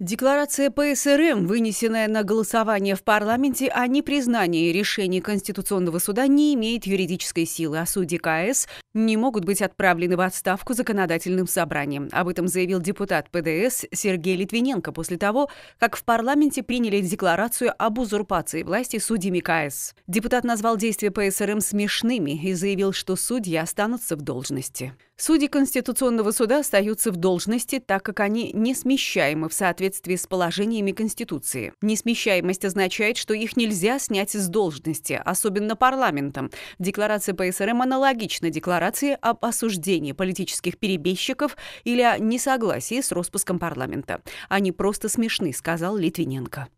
Декларация ПСРМ, вынесенная на голосование в парламенте о непризнании решений Конституционного суда, не имеет юридической силы, а судьи КС не могут быть отправлены в отставку законодательным собранием. Об этом заявил депутат ПДС Сергей Литвиненко после того, как в парламенте приняли декларацию об узурпации власти судьями КС. Депутат назвал действия ПСРМ смешными и заявил, что судьи останутся в должности. Судьи Конституционного суда остаются в должности, так как они несмещаемы в соответствии с положениями Конституции. Несмещаемость означает, что их нельзя снять с должности, особенно парламентом. Декларация ПСРМ аналогична декларации декларации об осуждении политических перебежчиков или о несогласии с распуском парламента. Они просто смешны, сказал Литвиненко.